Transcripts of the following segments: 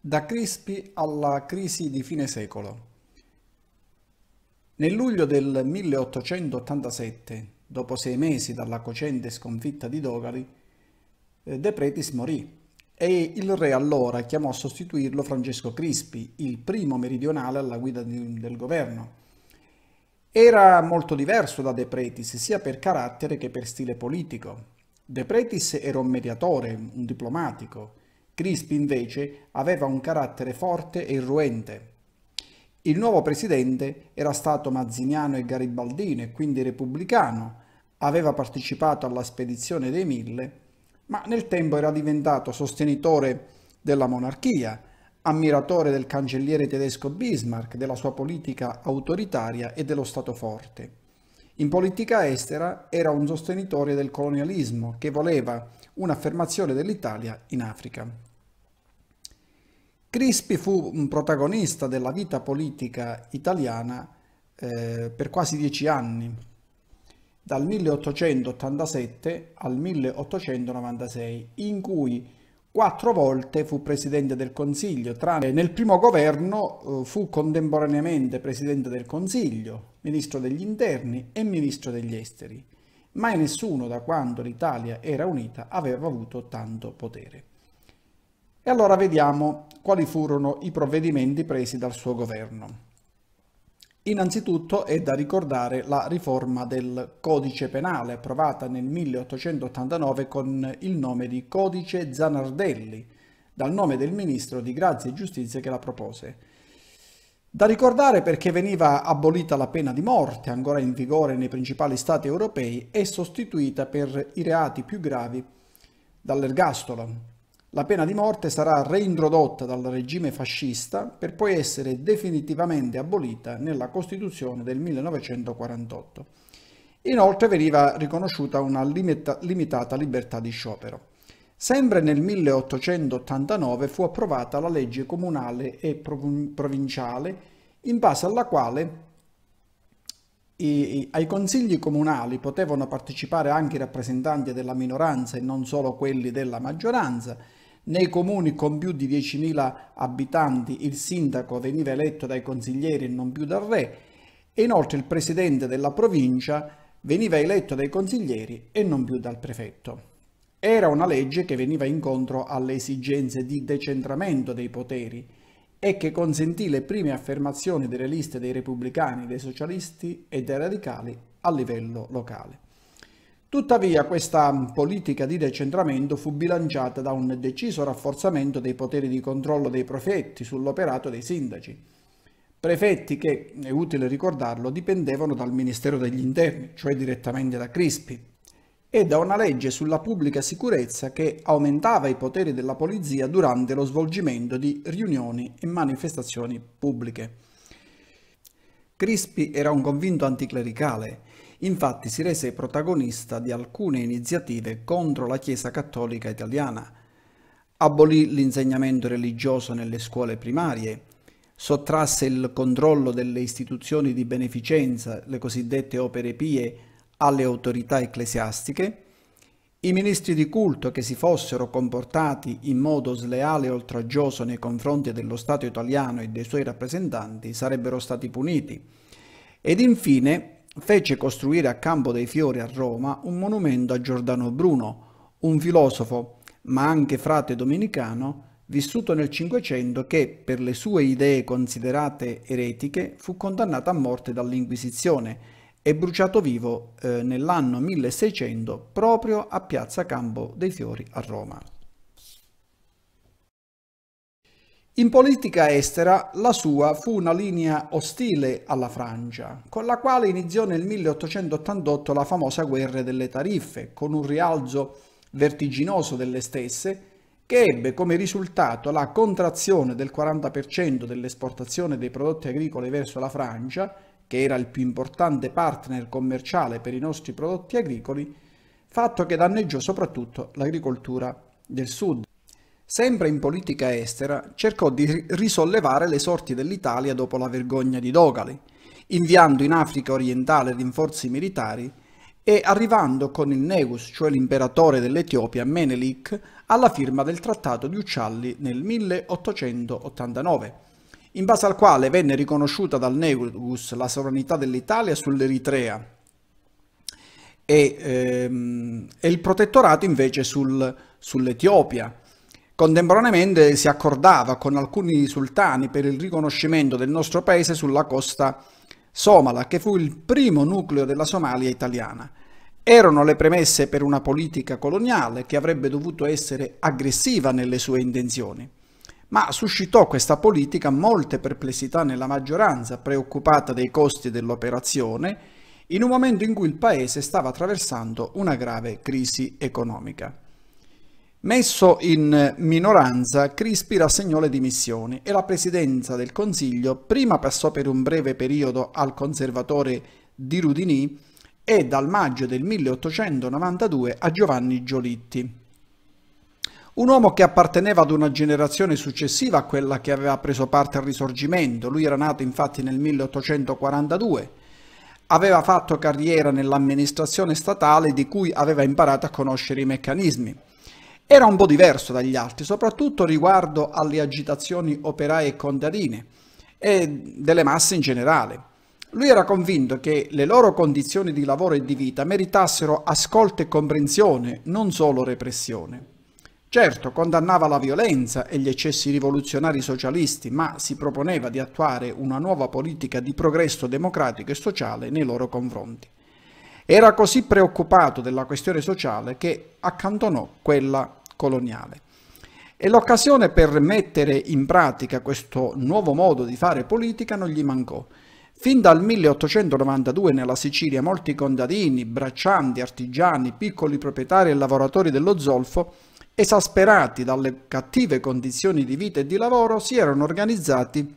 Da Crispi alla crisi di fine secolo. Nel luglio del 1887, dopo sei mesi dalla cocente sconfitta di Dogari, eh, De Pretis morì e il re allora chiamò a sostituirlo Francesco Crispi, il primo meridionale alla guida di, del governo. Era molto diverso da De Pretis sia per carattere che per stile politico. De Pretis era un mediatore, un diplomatico, Crispi invece aveva un carattere forte e irruente. Il nuovo presidente era stato mazziniano e garibaldino e quindi repubblicano, aveva partecipato alla spedizione dei mille, ma nel tempo era diventato sostenitore della monarchia, ammiratore del cancelliere tedesco Bismarck, della sua politica autoritaria e dello Stato forte. In politica estera era un sostenitore del colonialismo che voleva un'affermazione dell'Italia in Africa. Crispi fu un protagonista della vita politica italiana eh, per quasi dieci anni, dal 1887 al 1896, in cui quattro volte fu presidente del Consiglio, tranne nel primo governo eh, fu contemporaneamente presidente del Consiglio, ministro degli interni e ministro degli esteri. Mai nessuno da quando l'Italia era unita aveva avuto tanto potere. E allora vediamo quali furono i provvedimenti presi dal suo governo. Innanzitutto è da ricordare la riforma del codice penale approvata nel 1889 con il nome di Codice Zanardelli, dal nome del ministro di Grazia e Giustizia che la propose. Da ricordare perché veniva abolita la pena di morte, ancora in vigore nei principali stati europei, e sostituita per i reati più gravi dall'ergastolo. La pena di morte sarà reintrodotta dal regime fascista per poi essere definitivamente abolita nella Costituzione del 1948. Inoltre veniva riconosciuta una limitata libertà di sciopero. Sempre nel 1889 fu approvata la legge comunale e provinciale in base alla quale ai consigli comunali potevano partecipare anche i rappresentanti della minoranza e non solo quelli della maggioranza nei comuni con più di 10.000 abitanti il sindaco veniva eletto dai consiglieri e non più dal re e inoltre il presidente della provincia veniva eletto dai consiglieri e non più dal prefetto. Era una legge che veniva incontro alle esigenze di decentramento dei poteri e che consentì le prime affermazioni delle liste dei repubblicani, dei socialisti e dei radicali a livello locale. Tuttavia questa politica di decentramento fu bilanciata da un deciso rafforzamento dei poteri di controllo dei prefetti sull'operato dei sindaci. Prefetti che, è utile ricordarlo, dipendevano dal Ministero degli Interni, cioè direttamente da Crispi, e da una legge sulla pubblica sicurezza che aumentava i poteri della polizia durante lo svolgimento di riunioni e manifestazioni pubbliche. Crispi era un convinto anticlericale Infatti si rese protagonista di alcune iniziative contro la Chiesa cattolica italiana. Abolì l'insegnamento religioso nelle scuole primarie, sottrasse il controllo delle istituzioni di beneficenza, le cosiddette opere pie, alle autorità ecclesiastiche, i ministri di culto che si fossero comportati in modo sleale e oltraggioso nei confronti dello Stato italiano e dei suoi rappresentanti sarebbero stati puniti. Ed infine fece costruire a Campo dei Fiori a Roma un monumento a Giordano Bruno, un filosofo, ma anche frate domenicano, vissuto nel Cinquecento che, per le sue idee considerate eretiche, fu condannato a morte dall'Inquisizione e bruciato vivo eh, nell'anno 1600 proprio a Piazza Campo dei Fiori a Roma. In politica estera la sua fu una linea ostile alla Francia, con la quale iniziò nel 1888 la famosa guerra delle tariffe, con un rialzo vertiginoso delle stesse, che ebbe come risultato la contrazione del 40% dell'esportazione dei prodotti agricoli verso la Francia, che era il più importante partner commerciale per i nostri prodotti agricoli, fatto che danneggiò soprattutto l'agricoltura del sud. Sempre in politica estera, cercò di risollevare le sorti dell'Italia dopo la vergogna di Dogali, inviando in Africa orientale rinforzi militari e arrivando con il Negus, cioè l'imperatore dell'Etiopia Menelik, alla firma del Trattato di Uccialli nel 1889, in base al quale venne riconosciuta dal Negus la sovranità dell'Italia sull'Eritrea e, ehm, e, il protettorato invece sul, sull'Etiopia Contemporaneamente si accordava con alcuni sultani per il riconoscimento del nostro paese sulla costa somala, che fu il primo nucleo della Somalia italiana. Erano le premesse per una politica coloniale che avrebbe dovuto essere aggressiva nelle sue intenzioni ma suscitò questa politica molte perplessità nella maggioranza preoccupata dei costi dell'operazione in un momento in cui il paese stava attraversando una grave crisi economica. Messo in minoranza, Crispi rassegnò le dimissioni e la presidenza del Consiglio prima passò per un breve periodo al conservatore di Rudinì e dal maggio del 1892 a Giovanni Giolitti. Un uomo che apparteneva ad una generazione successiva a quella che aveva preso parte al risorgimento, lui era nato infatti nel 1842, aveva fatto carriera nell'amministrazione statale di cui aveva imparato a conoscere i meccanismi era un po' diverso dagli altri, soprattutto riguardo alle agitazioni operaie e contadine e delle masse in generale. Lui era convinto che le loro condizioni di lavoro e di vita meritassero ascolto e comprensione, non solo repressione. Certo, condannava la violenza e gli eccessi rivoluzionari socialisti, ma si proponeva di attuare una nuova politica di progresso democratico e sociale nei loro confronti. Era così preoccupato della questione sociale che accantonò quella coloniale. E l'occasione per mettere in pratica questo nuovo modo di fare politica non gli mancò. Fin dal 1892 nella Sicilia molti contadini, braccianti, artigiani, piccoli proprietari e lavoratori dello zolfo, esasperati dalle cattive condizioni di vita e di lavoro, si erano organizzati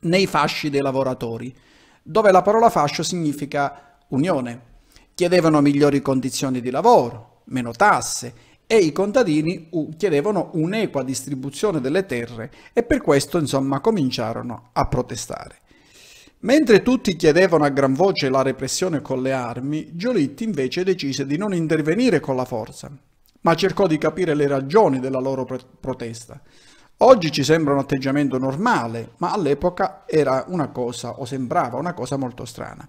nei fasci dei lavoratori, dove la parola fascio significa unione. Chiedevano migliori condizioni di lavoro, meno tasse e i contadini chiedevano un'equa distribuzione delle terre e per questo insomma cominciarono a protestare. Mentre tutti chiedevano a gran voce la repressione con le armi, Giolitti invece decise di non intervenire con la forza, ma cercò di capire le ragioni della loro protesta. Oggi ci sembra un atteggiamento normale, ma all'epoca era una cosa, o sembrava una cosa molto strana.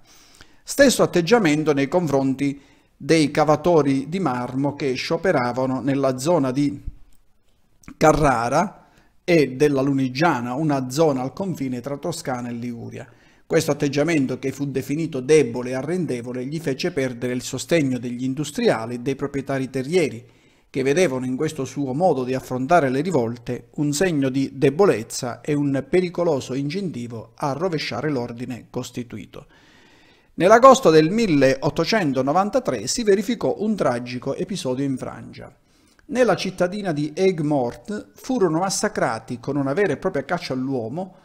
Stesso atteggiamento nei confronti di dei cavatori di marmo che scioperavano nella zona di Carrara e della Lunigiana, una zona al confine tra Toscana e Liguria. Questo atteggiamento, che fu definito debole e arrendevole, gli fece perdere il sostegno degli industriali e dei proprietari terrieri, che vedevano in questo suo modo di affrontare le rivolte un segno di debolezza e un pericoloso incentivo a rovesciare l'ordine costituito. Nell'agosto del 1893 si verificò un tragico episodio in Francia. Nella cittadina di Aigues-Mortes furono massacrati con una vera e propria caccia all'uomo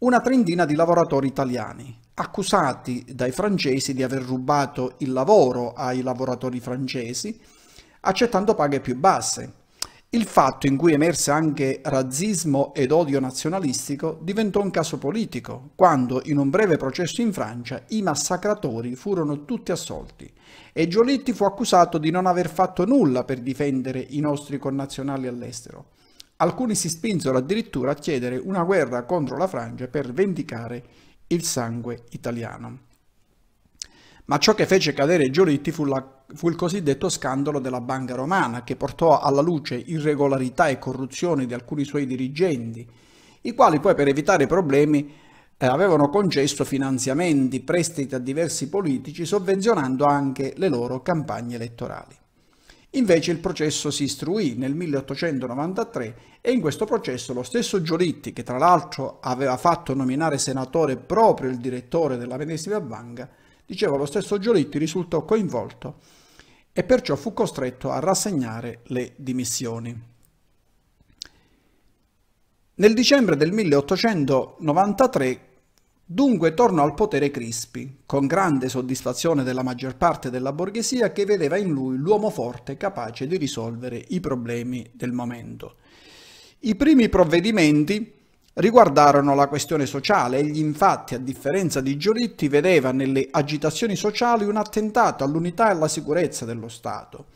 una trentina di lavoratori italiani, accusati dai francesi di aver rubato il lavoro ai lavoratori francesi, accettando paghe più basse. Il fatto in cui emerse anche razzismo ed odio nazionalistico diventò un caso politico, quando in un breve processo in Francia i massacratori furono tutti assolti e Giolitti fu accusato di non aver fatto nulla per difendere i nostri connazionali all'estero. Alcuni si spinsero addirittura a chiedere una guerra contro la Francia per vendicare il sangue italiano ma ciò che fece cadere Giolitti fu, la, fu, il cosiddetto scandalo della Banca Romana, che portò alla luce irregolarità e corruzione di alcuni suoi dirigenti, i quali poi per evitare problemi eh, avevano concesso finanziamenti, prestiti a diversi politici, sovvenzionando anche le loro campagne elettorali. Invece il processo si istruì nel 1893 e in questo processo lo stesso Giolitti, che tra l'altro aveva fatto nominare senatore proprio il direttore della medesima banca, dicevo lo stesso Giolitti risultò coinvolto e perciò fu costretto a rassegnare le dimissioni. Nel dicembre del 1893 dunque tornò al potere Crispi, con grande soddisfazione della maggior parte della borghesia che vedeva in lui l'uomo forte capace di risolvere i problemi del momento. I primi provvedimenti riguardarono la questione sociale. Egli infatti, a differenza di Giolitti, vedeva nelle agitazioni sociali un attentato all'unità e alla sicurezza dello Stato.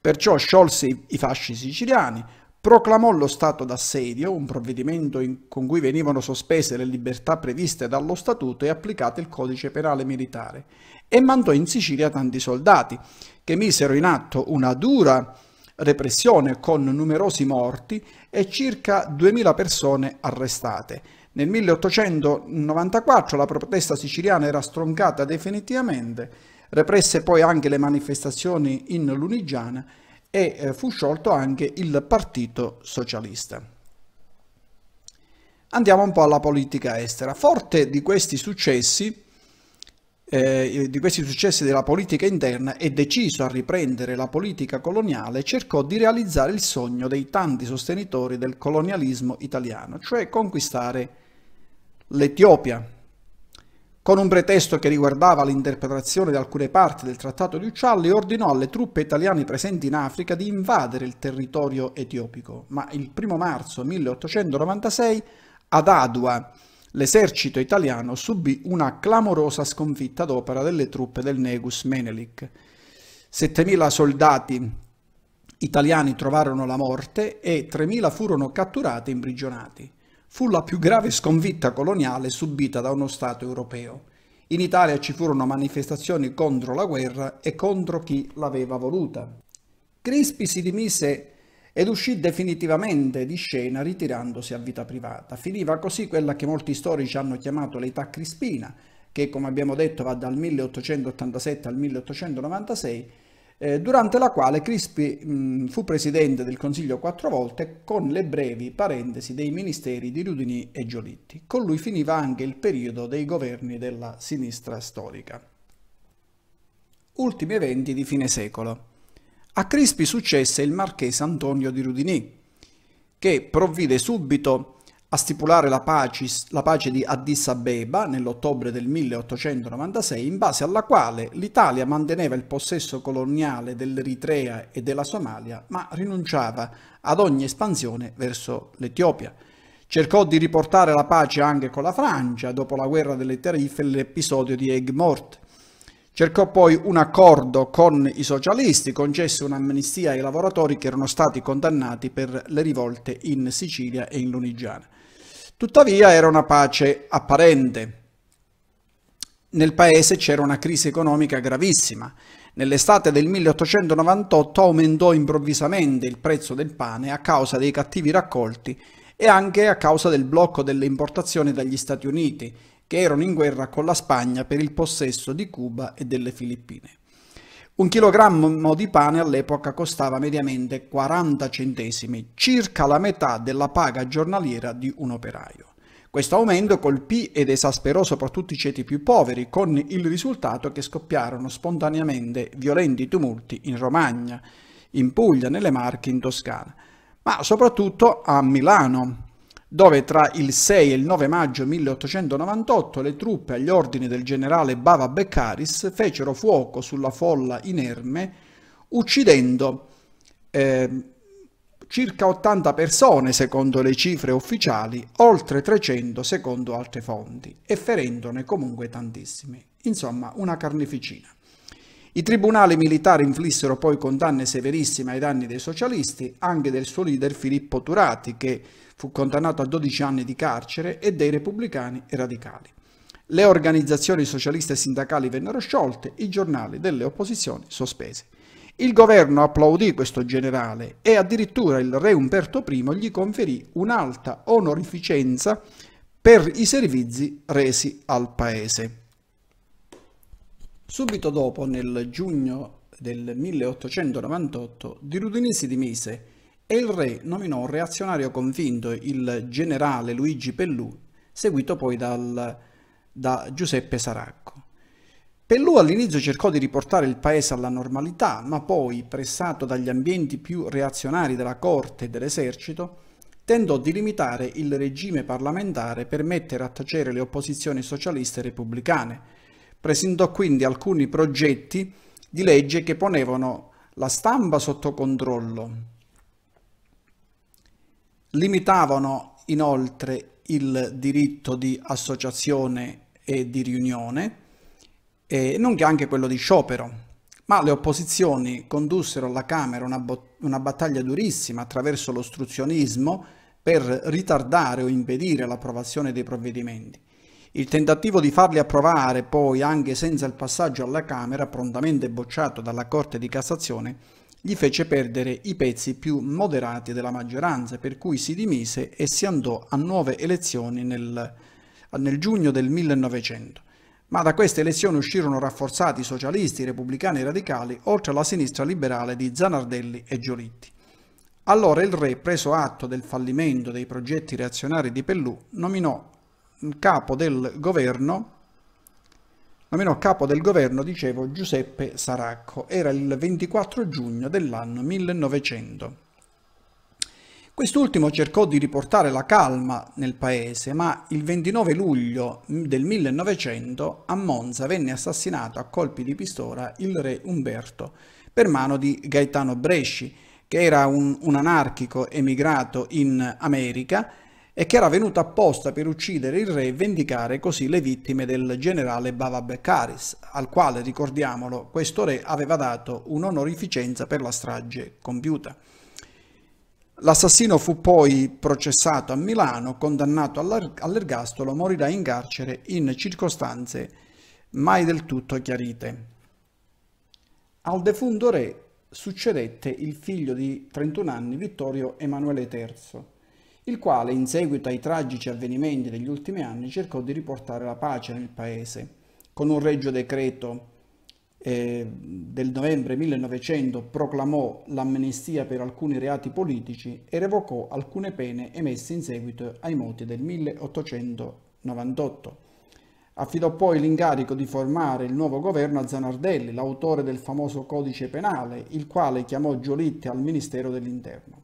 Perciò sciolse i fasci siciliani, proclamò lo stato d'assedio, un provvedimento in, con cui venivano sospese le libertà previste dallo statuto e applicate il codice penale militare, e mandò in Sicilia tanti soldati, che misero in atto una dura repressione con numerosi morti e circa 2.000 persone arrestate. Nel 1894 la protesta siciliana era stroncata definitivamente, represse poi anche le manifestazioni in Lunigiana e eh, fu sciolto anche il Partito Socialista. Andiamo un po' alla politica estera. Forte di questi successi, eh, di questi successi della politica interna e deciso a riprendere la politica coloniale, cercò di realizzare il sogno dei tanti sostenitori del colonialismo italiano, cioè conquistare l'Etiopia. Con un pretesto che riguardava l'interpretazione di alcune parti del Trattato di Uccialli, ordinò alle truppe italiane presenti in Africa di invadere il territorio etiopico, ma il 1 marzo 1896 ad Adua, l'esercito italiano subì una clamorosa sconfitta ad opera delle truppe del Negus Menelik. 7.000 soldati italiani trovarono la morte e 3.000 furono catturati e imprigionati. Fu la più grave sconfitta coloniale subita da uno Stato europeo. In Italia ci furono manifestazioni contro la guerra e contro chi l'aveva voluta. Crispi si dimise ed uscì definitivamente di scena ritirandosi a vita privata. Finiva così quella che molti storici hanno chiamato l'età crispina, che come abbiamo detto va dal 1887 al 1896, eh, durante la quale Crispi mh, fu presidente del Consiglio quattro volte con le brevi parentesi dei ministeri di Rudini e Giolitti. Con lui finiva anche il periodo dei governi della sinistra storica. Ultimi eventi di fine secolo. A Crispi successe il marchese Antonio di Rudinì, che provvide subito a stipulare la pace, la pace di Addis Abeba nell'ottobre del 1896, in base alla quale l'Italia manteneva il possesso coloniale dell'Eritrea e della Somalia, ma rinunciava ad ogni espansione verso l'Etiopia. Cercò di riportare la pace anche con la Francia dopo la guerra delle tariffe e l'episodio di Egmort, mortes Cercò poi un accordo con i socialisti, concesse un'amnistia ai lavoratori che erano stati condannati per le rivolte in Sicilia e in Lunigiana. Tuttavia era una pace apparente. Nel paese c'era una crisi economica gravissima. Nell'estate del 1898 aumentò improvvisamente il prezzo del pane a causa dei cattivi raccolti e anche a causa del blocco delle importazioni dagli Stati Uniti che erano in guerra con la Spagna per il possesso di Cuba e delle Filippine. Un chilogrammo di pane all'epoca costava mediamente 40 centesimi, circa la metà della paga giornaliera di un operaio. Questo aumento colpì ed esasperò soprattutto i ceti più poveri, con il risultato che scoppiarono spontaneamente violenti tumulti in Romagna, in Puglia, nelle Marche, in Toscana, ma soprattutto a Milano, dove tra il 6 e il 9 maggio 1898 le truppe agli ordini del generale Bava Beccaris fecero fuoco sulla folla inerme uccidendo eh, circa 80 persone secondo le cifre ufficiali, oltre 300 secondo altre fonti, e ferendone comunque tantissime. Insomma, una carneficina. I tribunali militari inflissero poi condanne severissime ai danni dei socialisti, anche del suo leader Filippo Turati, che Fu condannato a 12 anni di carcere e dei repubblicani e radicali. Le organizzazioni socialiste e sindacali vennero sciolte, i giornali delle opposizioni sospesi. Il governo applaudì questo generale e addirittura il re Umberto I gli conferì un'alta onorificenza per i servizi resi al paese. Subito dopo, nel giugno del 1898, Di Rudini si dimise e il re nominò un reazionario convinto, il generale Luigi Pellù, seguito poi dal, da Giuseppe Saracco. Pellù all'inizio cercò di riportare il paese alla normalità, ma poi, pressato dagli ambienti più reazionari della corte e dell'esercito, tentò di limitare il regime parlamentare per mettere a tacere le opposizioni socialiste e repubblicane. Presentò quindi alcuni progetti di legge che ponevano la stampa sotto controllo, Limitavano inoltre il diritto di associazione e di riunione, e nonché anche quello di sciopero, ma le opposizioni condussero alla Camera una, una battaglia durissima attraverso l'ostruzionismo per ritardare o impedire l'approvazione dei provvedimenti. Il tentativo di farli approvare poi anche senza il passaggio alla Camera, prontamente bocciato dalla Corte di Cassazione, gli fece perdere i pezzi più moderati della maggioranza, per cui si dimise e si andò a nuove elezioni nel, nel giugno del 1900. Ma da queste elezioni uscirono rafforzati i socialisti, i repubblicani e i radicali, oltre alla sinistra liberale di Zanardelli e Giolitti. Allora il re, preso atto del fallimento dei progetti reazionari di Pellù, nominò capo del governo almeno capo del governo, dicevo, Giuseppe Saracco. Era il 24 giugno dell'anno 1900. Quest'ultimo cercò di riportare la calma nel paese, ma il 29 luglio del 1900 a Monza venne assassinato a colpi di pistola il re Umberto per mano di Gaetano Bresci, che era un, un anarchico emigrato in America e che era venuto apposta per uccidere il re e vendicare così le vittime del generale Bava Beccaris, al quale, ricordiamolo, questo re aveva dato un'onorificenza per la strage compiuta. L'assassino fu poi processato a Milano, condannato all'ergastolo, morirà in carcere in circostanze mai del tutto chiarite. Al defunto re succedette il figlio di 31 anni Vittorio Emanuele III, il quale, in seguito ai tragici avvenimenti degli ultimi anni, cercò di riportare la pace nel paese con un regio decreto eh, del novembre 1900 proclamò l'amnistia per alcuni reati politici e revocò alcune pene emesse in seguito ai moti del 1898. Affidò poi l'incarico di formare il nuovo governo a Zanardelli, l'autore del famoso codice penale, il quale chiamò Giolitti al Ministero dell'Interno.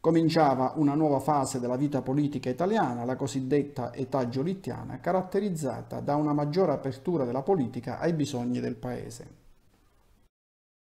Cominciava una nuova fase della vita politica italiana, la cosiddetta età giolittiana, caratterizzata da una maggiore apertura della politica ai bisogni del paese.